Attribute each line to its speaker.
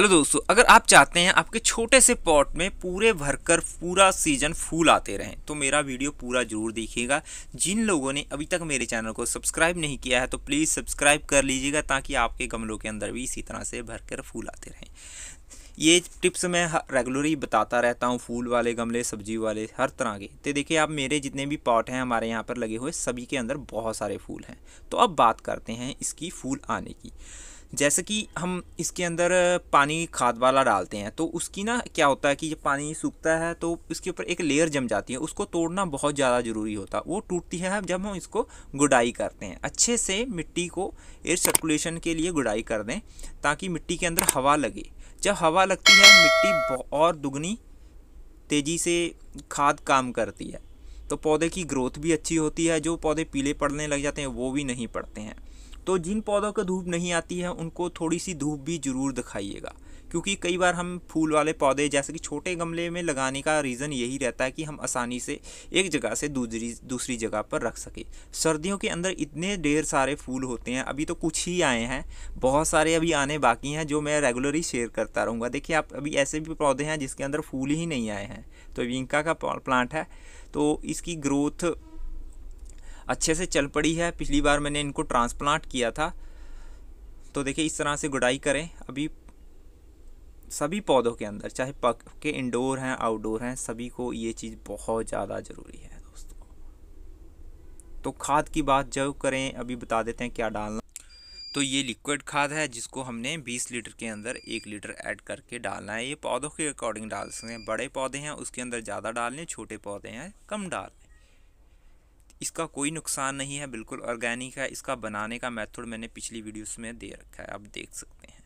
Speaker 1: hello दोस्तों अगर आप चाहते हैं आपके छोटे से पॉट में पूरे भरकर पूरा सीजन फूल आते रहें तो मेरा वीडियो पूरा जरूर देखिएगा जिन लोगों ने अभी तक मेरे चैनल को सब्सक्राइब नहीं किया है तो प्लीज़ सब्सक्राइब कर लीजिएगा ताकि आपके गमलों के अंदर भी इसी तरह से भरकर फूल आते रहें ये टिप्स मैं रेगुलरली बताता रहता हूँ फूल वाले गमले सब्जी वाले हर तरह के तो देखिए आप मेरे जितने भी पॉट हैं हमारे यहाँ पर लगे हुए सभी के अंदर बहुत सारे फूल हैं तो अब बात करते हैं इसकी फूल आने की जैसे कि हम इसके अंदर पानी खाद वाला डालते हैं तो उसकी ना क्या होता है कि जब पानी सूखता है तो इसके ऊपर एक लेयर जम जाती है उसको तोड़ना बहुत ज़्यादा ज़रूरी होता है वो टूटती है जब हम इसको गुडाई करते हैं अच्छे से मिट्टी को एयर सर्कुलेशन के लिए गुडाई कर दें ताकि मिट्टी के अंदर हवा लगे जब हवा लगती है मिट्टी और दुगनी तेज़ी से खाद काम करती है तो पौधे की ग्रोथ भी अच्छी होती है जो पौधे पीले पड़ने लग जाते हैं वो भी नहीं पड़ते हैं तो जिन पौधों को धूप नहीं आती है उनको थोड़ी सी धूप भी ज़रूर दिखाइएगा क्योंकि कई बार हम फूल वाले पौधे जैसे कि छोटे गमले में लगाने का रीज़न यही रहता है कि हम आसानी से एक जगह से दूसरी दूसरी जगह पर रख सकें सर्दियों के अंदर इतने ढेर सारे फूल होते हैं अभी तो कुछ ही आए हैं बहुत सारे अभी आने बाकी हैं जो मैं रेगुलरली शेयर करता रहूँगा देखिए आप अभी ऐसे भी पौधे हैं जिसके अंदर फूल ही नहीं आए हैं तो इंका का प्लांट है तो इसकी ग्रोथ अच्छे से चल पड़ी है पिछली बार मैंने इनको ट्रांसप्लांट किया था तो देखिए इस तरह से गुडाई करें अभी सभी पौधों के अंदर चाहे पक के इंडोर हैं आउटडोर हैं सभी को ये चीज़ बहुत ज़्यादा ज़रूरी है दोस्तों तो खाद की बात जब करें अभी बता देते हैं क्या डालना तो ये लिक्विड खाद है जिसको हमने 20 लीटर के अंदर एक लीटर ऐड करके डालना है ये पौधों के अकॉर्डिंग डाल सकते हैं बड़े पौधे हैं उसके अंदर ज़्यादा डाल लें छोटे पौधे हैं कम डाल लें इसका कोई नुकसान नहीं है बिल्कुल ऑर्गेनिक है इसका बनाने का मेथड मैंने पिछली वीडियोस में दे रखा है आप देख सकते हैं